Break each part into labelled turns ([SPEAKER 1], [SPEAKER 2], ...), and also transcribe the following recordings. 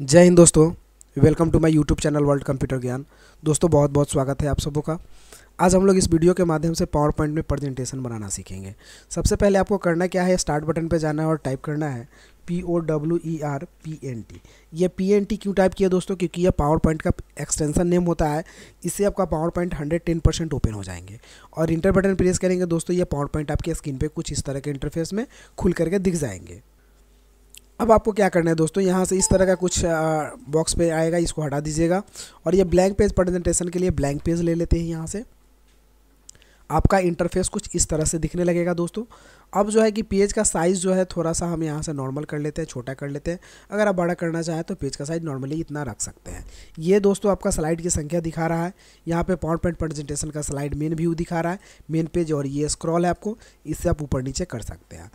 [SPEAKER 1] जय हिंद दोस्तों welcome to my YouTube channel world computer ज्ञान दोस्तों बहुत बहुत स्वागत है आप सबों का आज हम लोग इस वीडियो के माध्यम से पावर पॉइंट में प्रेजेंटेशन बनाना सीखेंगे सबसे पहले आपको करना क्या है स्टार्ट बटन पर जाना है और टाइप करना है P O W E R P N T ये पी एन टी क्यों टाइप किया दोस्तों क्योंकि यह पावर पॉइंट का एक्सटेंशन नेम होता है इससे आपका PowerPoint hundred ten percent open हो जाएंगे और इंटर बटन प्रेस करेंगे दोस्तों ये पावर पॉइंट आपके स्क्रीन पे कुछ इस तरह के इंटरफेस में खुल करके दिख जाएंगे अब आपको क्या करना है दोस्तों यहाँ से इस तरह का कुछ बॉक्स पे आएगा इसको हटा दीजिएगा और ये ब्लैंक पेज प्रेजेंटेशन के लिए ब्लैंक पेज ले लेते हैं यहाँ से आपका इंटरफेस कुछ इस तरह से दिखने लगेगा दोस्तों अब जो है कि पेज का साइज़ जो है थोड़ा सा हम यहाँ से नॉर्मल कर लेते हैं छोटा कर लेते हैं अगर आप बड़ा करना चाहें तो पेज का साइज़ नॉर्मली इतना रख सकते हैं ये दोस्तों आपका स्लाइड की संख्या दिखा रहा है यहाँ पे पावर पॉइंट प्रेजेंटेशन का स्लाइड मेन व्यू दिखा रहा है मेन पेज और ये स्क्रॉल है आपको इससे आप ऊपर नीचे कर सकते हैं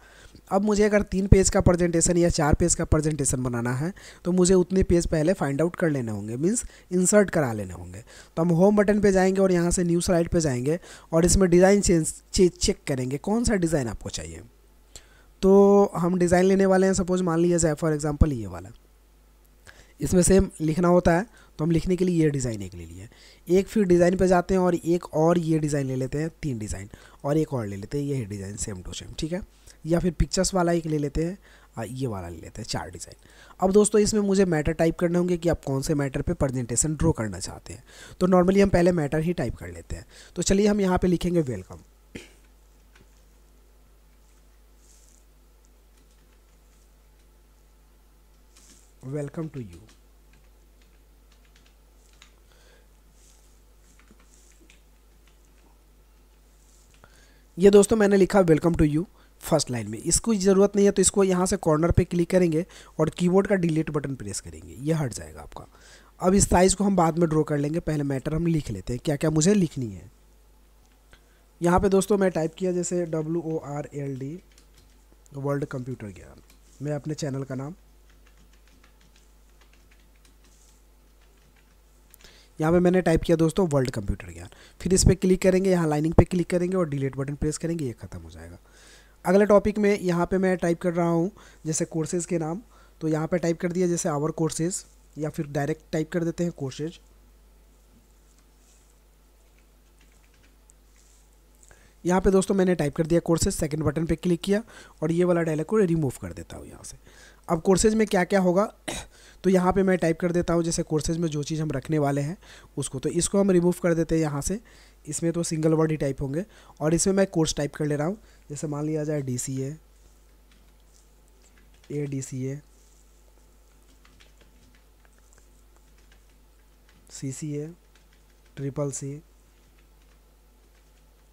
[SPEAKER 1] अब मुझे अगर तीन पेज का प्रेजेंटेशन या चार पेज का प्रेजेंटेशन बनाना है तो मुझे उतने पेज पहले फाइंड आउट कर लेने होंगे मीन्स इंसर्ट करा लेने होंगे तो हम होम बटन पे जाएंगे और यहाँ से न्यू स्लाइड पे जाएंगे और इसमें डिज़ाइन चेंज चे, चेक करेंगे कौन सा डिज़ाइन आपको चाहिए तो हम डिज़ाइन लेने वाले हैं सपोज मान लीजिए जाए फॉर एग्जाम्पल ये वाला इसमें सेम लिखना होता है तो हम लिखने के लिए ये डिज़ाइन एक ले लिए एक फिर डिज़ाइन पे जाते हैं और एक और ये डिज़ाइन ले लेते हैं तीन डिज़ाइन और एक और ले लेते हैं यही डिज़ाइन सेम टू सेम ठीक है या फिर पिक्चर्स वाला एक ले लेते हैं ये वाला ले लेते हैं चार डिज़ाइन अब दोस्तों इसमें मुझे मैटर टाइप करने होंगे कि आप कौन से मैटर पे प्रेजेंटेशन ड्रॉ करना चाहते हैं तो नॉर्मली हम पहले मैटर ही टाइप कर लेते हैं तो चलिए हम यहाँ पे लिखेंगे वेलकम वेलकम टू यू ये दोस्तों मैंने लिखा welcome to you first line में इसको ज़रूरत नहीं है तो इसको यहाँ से कॉर्नर पे क्लिक करेंगे और कीबोर्ड का डिलीट बटन प्रेस करेंगे ये हट जाएगा आपका अब इस साइज़ को हम बाद में ड्रॉ कर लेंगे पहले मैटर हम लिख लेते हैं क्या क्या मुझे लिखनी है यहाँ पे दोस्तों मैं टाइप किया जैसे W O R L D world computer ज्ञान मैं अपने चैनल का नाम यहाँ पे मैंने टाइप किया दोस्तों वर्ल्ड कंप्यूटर ज्ञान फिर इस पर क्लिक करेंगे यहाँ लाइनिंग पे क्लिक करेंगे और डिलीट बटन प्रेस करेंगे ये खत्म हो जाएगा अगले टॉपिक में यहाँ पे मैं टाइप कर रहा हूँ जैसे कोर्सेज़ के नाम तो यहाँ पे टाइप कर दिया जैसे आवर कोर्सेज़ या फिर डायरेक्ट टाइप कर देते हैं कोर्सेज यहाँ पे दोस्तों मैंने टाइप कर दिया कोर्सेज सेकंड बटन पे क्लिक किया और ये वाला डायलॉग को रिमूव कर देता हूँ यहाँ से अब कोर्सेज में क्या क्या होगा तो यहाँ पे मैं टाइप कर देता हूँ जैसे कोर्सेज में जो चीज़ हम रखने वाले हैं उसको तो इसको हम रिमूव कर देते हैं यहाँ से इसमें तो सिंगल वर्ड ही टाइप होंगे और इसमें मैं कोर्स टाइप कर ले रहा हूँ जैसे मान लिया जाए D C A D C A C C A triple C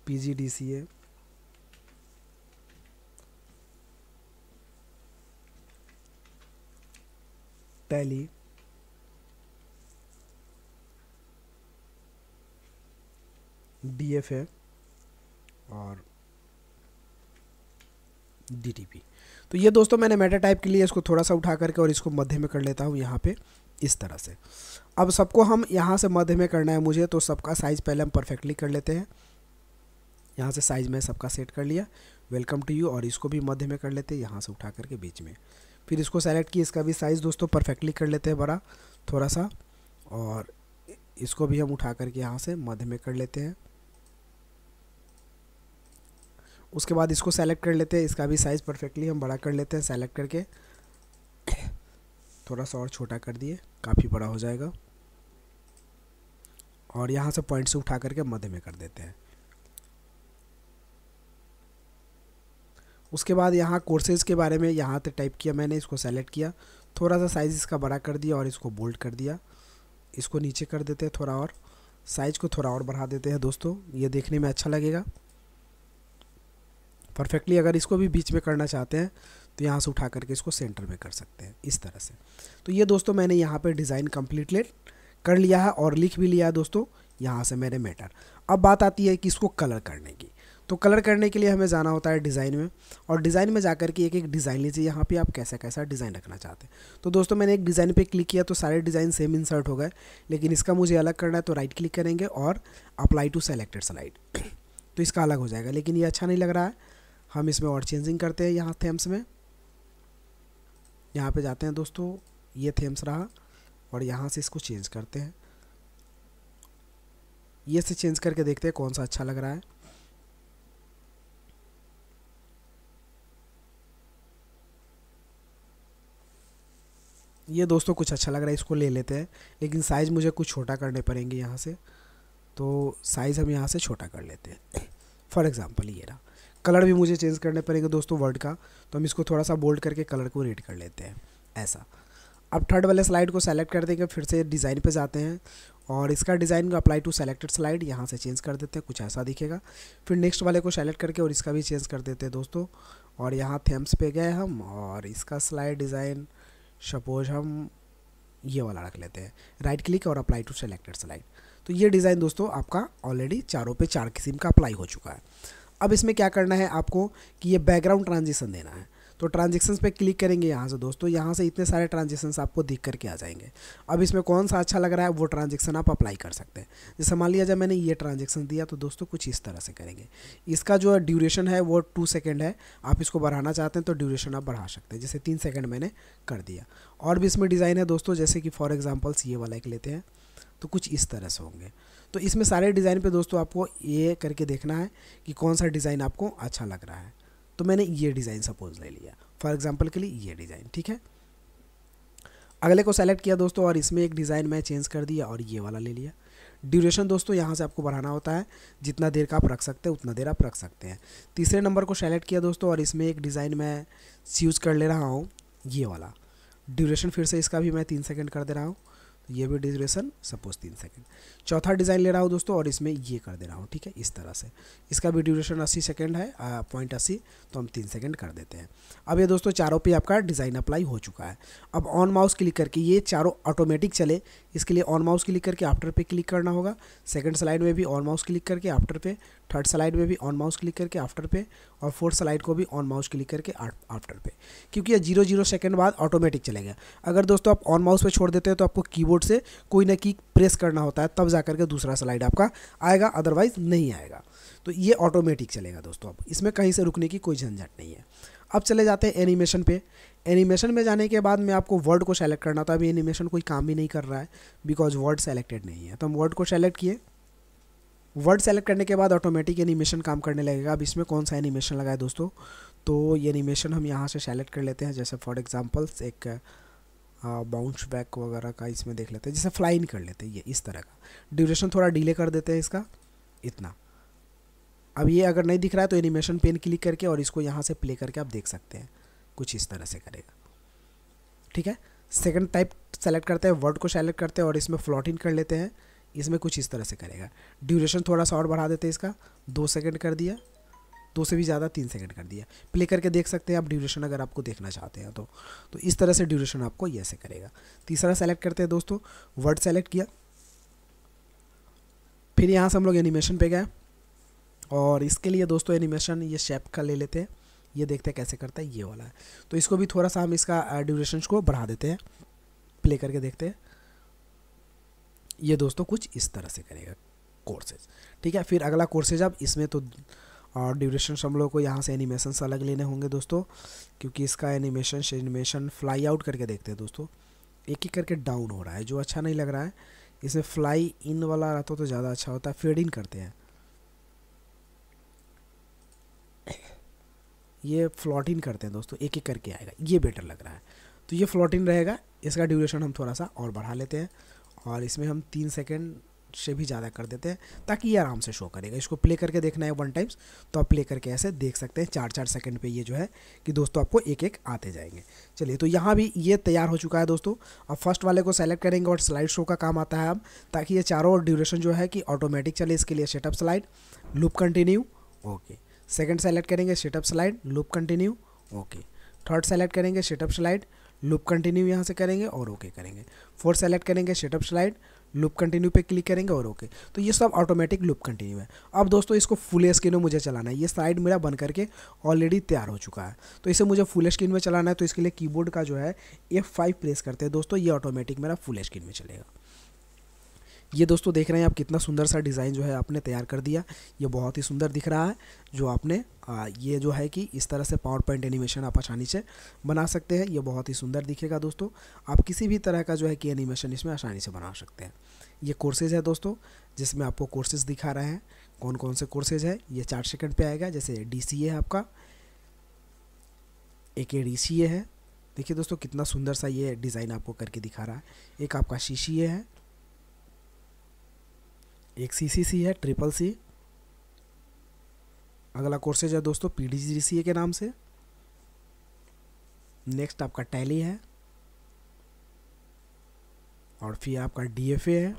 [SPEAKER 1] P G D C A Tally D F A और डी टी पी तो ये दोस्तों मैंने मेटा टाइप के लिए इसको थोड़ा सा उठा करके और इसको मध्य में कर लेता हूँ यहाँ पे इस तरह से अब सबको हम यहाँ से मध्य में करना है मुझे तो सबका साइज़ पहले हम परफेक्टली कर लेते हैं यहाँ से साइज़ में सबका सेट कर लिया वेलकम टू यू और इसको भी मध्य में कर लेते हैं यहाँ से उठा करके बीच में फिर इसको सेलेक्ट किया इसका भी साइज़ दोस्तों परफेक्टली कर लेते हैं बड़ा थोड़ा सा और इसको भी हम उठा करके यहाँ से मध्य में कर लेते हैं उसके बाद इसको सेलेक्ट कर लेते हैं इसका भी साइज़ परफेक्टली हम बड़ा कर लेते हैं सेलेक्ट करके थोड़ा सा और छोटा कर दिए काफ़ी बड़ा हो जाएगा और यहाँ से पॉइंट से उठा करके मध्य में कर देते हैं उसके बाद यहाँ कोर्सेज के बारे में यहाँ तक टाइप किया मैंने इसको सेलेक्ट किया थोड़ा सा साइज़ इसका बड़ा कर दिया और इसको बोल्ड कर दिया इसको नीचे कर देते हैं थोड़ा और साइज़ को थोड़ा और बढ़ा देते हैं दोस्तों ये देखने में अच्छा लगेगा परफेक्टली अगर इसको भी बीच में करना चाहते हैं तो यहाँ से उठा करके इसको सेंटर में कर सकते हैं इस तरह से तो ये दोस्तों मैंने यहाँ पर डिज़ाइन कम्प्लीटली कर लिया है और लिख भी लिया है दोस्तों यहाँ से मैंने मैटर अब बात आती है कि इसको कलर करने की तो कलर करने के लिए हमें जाना होता है डिज़ाइन में और डिज़ाइन में जा के एक एक डिज़ाइन लीजिए यहाँ पे आप कैसा कैसा डिज़ाइन रखना चाहते हैं तो दोस्तों मैंने एक डिज़ाइन पे क्लिक किया तो सारे डिज़ाइन सेम इंसर्ट हो गए लेकिन इसका मुझे अलग करना है तो राइट क्लिक करेंगे और अप्लाई टू सेलेक्टेड स्लाइड तो इसका अलग हो जाएगा लेकिन ये अच्छा नहीं लग रहा है हम इसमें और चेंजिंग करते हैं यहाँ थेम्स में यहाँ पे जाते हैं दोस्तों ये थेम्स रहा और यहाँ से इसको चेंज करते हैं ये से चेंज करके देखते हैं कौन सा अच्छा लग रहा है ये दोस्तों कुछ अच्छा लग रहा है इसको ले लेते हैं लेकिन साइज़ मुझे कुछ छोटा करने पड़ेंगे यहाँ से तो साइज़ हम यहाँ से छोटा कर लेते हैं फॉर एग्ज़ाम्पल ये रहा कलर भी मुझे चेंज करने पड़ेगा दोस्तों वर्ड का तो हम इसको थोड़ा सा बोल्ड करके कलर को रेड कर लेते हैं ऐसा अब थर्ड वाले स्लाइड को सेलेक्ट कर देंगे फिर से डिज़ाइन पे जाते हैं और इसका design apply to selected slide यहाँ से चेंज कर देते हैं कुछ ऐसा दिखेगा फिर नेक्स्ट वाले को सेलेक्ट करके और इसका भी चेंज कर देते हैं दोस्तों और यहाँ थेम्स पे गए हम और इसका स्लाइड डिज़ाइन सपोज हम ये वाला रख लेते हैं राइट क्लिक और अप्लाई टू सेलेक्टेड स्लाइड तो ये डिज़ाइन दोस्तों आपका ऑलरेडी चारों पे चार किस्म का अप्लाई हो चुका है अब इसमें क्या करना है आपको कि ये बैकग्राउंड ट्रांजेक्शन देना है तो ट्रांजेक्शन पे क्लिक करेंगे यहाँ से दोस्तों तो यहाँ से इतने सारे ट्रांजेक्शन आपको दिख करके आ जाएंगे अब इसमें कौन सा अच्छा लग रहा है वो ट्रांजेक्शन आप अप्लाई कर सकते हैं जैसे मान लिया जब मैंने ये ट्रांजेक्शन दिया तो दोस्तों कुछ इस तरह से करेंगे इसका जो ड्यूरेशन है वो टू सेकेंड है आप इसको बढ़ाना चाहते हैं तो ड्यूरेशन आप बढ़ा सकते हैं जैसे तीन सेकेंड मैंने कर दिया और भी इसमें डिज़ाइन है दोस्तों जैसे कि फॉर एग्ज़ाम्पल्स ये वाला एक लेते हैं तो कुछ इस तरह से होंगे तो इसमें सारे डिज़ाइन पे दोस्तों आपको ये करके देखना है कि कौन सा डिज़ाइन आपको अच्छा लग रहा है तो मैंने ये डिज़ाइन सपोज ले लिया फॉर एग्जाम्पल के लिए ये डिज़ाइन ठीक है अगले को सेलेक्ट किया दोस्तों और इसमें एक डिज़ाइन मैं चेंज कर दिया और ये वाला ले लिया ड्यूरेशन दोस्तों यहाँ से आपको बढ़ाना होता है जितना देर का आप रख सकते हैं उतना देर आप रख सकते हैं तीसरे नंबर को सेलेक्ट किया दोस्तों और इसमें एक डिज़ाइन मैं चूज़ कर ले रहा हूँ ये वाला ड्यूरेशन फिर से इसका भी मैं तीन सेकेंड कर दे रहा हूँ तो ये भी ड्यूरेशन सपोज तीन सेकेंड चौथा डिज़ाइन ले रहा हूँ दोस्तों और इसमें ये कर दे रहा हूँ ठीक है इस तरह से इसका भी ड्यूरेशन अस्सी सेकेंड है पॉइंट अस्सी तो हम तीन सेकेंड कर देते हैं अब ये दोस्तों चारों पे आपका डिज़ाइन अप्लाई हो चुका है अब ऑन माउस क्लिक करके ये चारों ऑटोमेटिक चले इसके लिए ऑन माउस क्लिक करके आफ्टर पे क्लिक करना होगा सेकेंड स्लाइड में भी ऑन माउस क्लिक करके आफ्टर पे थर्ड स्लाइड में भी ऑन माउस क्लिक करके आफ्टर पे और फोर्थ स्लाइड को भी ऑन माउस क्लिक करके आफ्टर पे क्योंकि ये जीरो जीरो सेकेंड बाद ऑटोमेटिक चलेगा अगर दोस्तों आप ऑन माउस पे छोड़ देते हैं तो आपको कीबोर्ड से कोई ना की प्रेस करना होता है तब जा करके दूसरा स्लाइड आपका आएगा अदरवाइज नहीं आएगा तो ये ऑटोमेटिक चलेगा दोस्तों अब इसमें कहीं से रुकने की कोई झंझट नहीं है अब चले जाते हैं एनिमेशन पे एनिमेशन में जाने के बाद मैं आपको वर्ड को सेलेक्ट करना था अभी एनिमेशन कोई काम भी नहीं कर रहा है बिकॉज वर्ड सेलेक्टेड नहीं है तो हम वर्ड को सेलेक्ट किए वर्ड सेलेक्ट करने के बाद ऑटोमेटिक एनिमेशन काम करने लगेगा अब इसमें कौन सा एनिमेशन लगाए दोस्तों तो ये एनिमेशन हम यहाँ से सेलेक्ट कर लेते हैं जैसे फॉर एग्जाम्पल्स एक बाउंस बैक वगैरह का इसमें देख लेते हैं जैसे फ्लाइन कर लेते हैं ये इस तरह का ड्यूरेशन थोड़ा डिले कर देते हैं इसका इतना अब ये अगर नहीं दिख रहा है तो एनिमेशन पेन क्लिक करके और इसको यहाँ से प्ले करके आप देख सकते हैं कुछ इस तरह से करेगा ठीक है सेकंड टाइप सेलेक्ट करते हैं वर्ड को सेलेक्ट करते हैं और इसमें फ्लॉटिंग कर लेते हैं इसमें कुछ इस तरह से करेगा ड्यूरेशन थोड़ा सा और बढ़ा देते हैं इसका दो सेकंड कर दिया दो से भी ज़्यादा तीन सेकंड कर दिया प्ले करके देख सकते हैं आप ड्यूरेशन अगर आपको देखना चाहते हैं तो तो इस तरह से ड्यूरेशन आपको ये से करेगा तीसरा सेलेक्ट करते हैं दोस्तों वर्ड सेलेक्ट किया फिर यहाँ से हम लोग एनिमेशन पे गए और इसके लिए दोस्तों एनिमेशन ये शेप का ले लेते हैं ये देखते हैं कैसे करता है ये वाला है तो इसको भी थोड़ा सा हम इसका ड्यूरेशन को बढ़ा देते हैं प्ले करके देखते हैं ये दोस्तों कुछ इस तरह से करेगा कोर्सेज ठीक है फिर अगला कोर्सेज अब इसमें तो और ड्यूरेशन हम लोग को यहाँ से से अलग लेने होंगे दोस्तों क्योंकि इसका एनिमेशन एनिमेशन फ्लाई आउट करके देखते हैं दोस्तों एक ही करके डाउन हो रहा है जो अच्छा नहीं लग रहा है इसमें फ्लाई इन वाला रहता तो, तो ज़्यादा अच्छा होता है फेड इन करते हैं ये फ्लॉट इन करते हैं दोस्तों एक एक करके आएगा ये बेटर लग रहा है तो ये फ्लॉट इन रहेगा इसका ड्यूरेशन हम थोड़ा सा और बढ़ा लेते हैं और इसमें हम तीन सेकेंड से भी ज़्यादा कर देते हैं ताकि ये आराम से शो करेगा इसको प्ले करके देखना है वन टाइम्स तो आप प्ले करके ऐसे देख सकते हैं चार चार सेकंड पे ये जो है कि दोस्तों आपको एक एक आते जाएंगे चलिए तो यहाँ भी ये तैयार हो चुका है दोस्तों अब फर्स्ट वाले को सेलेक्ट करेंगे और स्लाइड शो का काम आता है अब ताकि ये चारों ड्यूरेशन जो है कि ऑटोमेटिक चले इसके लिए setup slide loop continue okay second select करेंगे setup slide loop continue okay third select करेंगे सेटअप स्लाइड लुप कंटिन्यू यहाँ से करेंगे और ओके okay करेंगे फोर सेलेक्ट करेंगे सेटअप स्लाइड लुप कंटिन्यू पे क्लिक करेंगे और ओके okay. तो ये सब ऑटोमेटिक लुप कंटिन्यू है अब दोस्तों इसको फुल स्क्रीन में मुझे चलाना है ये स्लाइड मेरा बन करके ऑलरेडी तैयार हो चुका है तो इसे मुझे फुल स्क्रीन में चलाना है तो इसके लिए कीबोर्ड का जो है एफ फाइव प्रेस करते हैं दोस्तों ये ऑटोमेटिक मेरा फुल स्क्रीन में चलेगा ये दोस्तों देख रहे हैं आप कितना सुंदर सा डिज़ाइन जो है आपने तैयार कर दिया ये बहुत ही सुंदर दिख रहा है जो आपने आ, ये जो है कि इस तरह से पावर पॉइंट एनिमेशन आप आसानी से बना सकते हैं ये बहुत ही सुंदर दिखेगा दोस्तों आप किसी भी तरह का जो है कि एनिमेशन इसमें आसानी से बना सकते हैं ये कोर्सेज है दोस्तों जिसमें आपको कोर्सेज दिखा रहे हैं कौन कौन से कोर्सेज है ये चार सेकेंड पर आएगा जैसे डी है आपका एक ए डी है देखिए दोस्तों कितना सुंदर सा ये डिज़ाइन आपको करके दिखा रहा है एक आपका शीशी है एक सी सी सी है ट्रिपल सी अगला कोर्सेज है दोस्तों पी डी सी के नाम से नेक्स्ट आपका टैली है और फिर आपका डी एफ ए है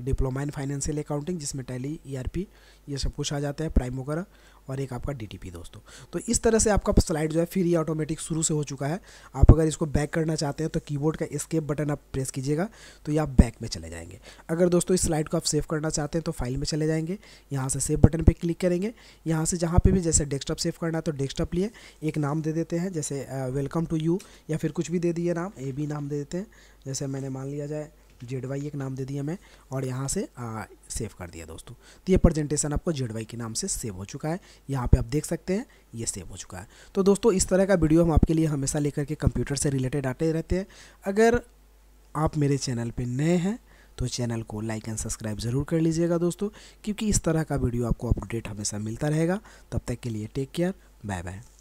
[SPEAKER 1] डिप्लोमा इन फाइनेंशियल अकाउंटिंग जिसमें टैली ईआरपी e ये सब कुछ आ जाता है प्राइम वगैरह और एक आपका डीटीपी दोस्तों तो इस तरह से आपका स्लाइड जो है फिर ये ऑटोमेटिक शुरू से हो चुका है आप अगर इसको बैक करना चाहते हैं तो कीबोर्ड का स्केप बटन आप प्रेस कीजिएगा तो ये आप बैक में चले जाएंगे अगर दोस्तों इस स्लाइड को आप सेव करना चाहते हैं तो फाइल में चले जाएंगे यहाँ से सेव बटन पर क्लिक करेंगे यहाँ से जहाँ पर भी जैसे डेस्कटॉप सेव करना है तो डेस्कटॉप लिए एक नाम दे देते हैं जैसे वेलकम टू यू या फिर कुछ भी दे दिए नाम ए भी नाम दे देते हैं जैसे मैंने मान लिया जाए जेड वाई एक नाम दे दिया मैं और यहाँ से आ, सेव कर दिया दोस्तों तो ये प्रेजेंटेशन आपको जेड वाई के नाम से सेव हो चुका है यहाँ पे आप देख सकते हैं ये सेव हो चुका है तो दोस्तों इस तरह का वीडियो हम आपके लिए हमेशा लेकर के कंप्यूटर से रिलेटेड आते रहते हैं अगर आप मेरे चैनल पर नए हैं तो चैनल को लाइक एंड सब्सक्राइब ज़रूर कर लीजिएगा दोस्तों क्योंकि इस तरह का वीडियो आपको अपडेट हमेशा मिलता रहेगा तब तक के लिए टेक केयर बाय बाय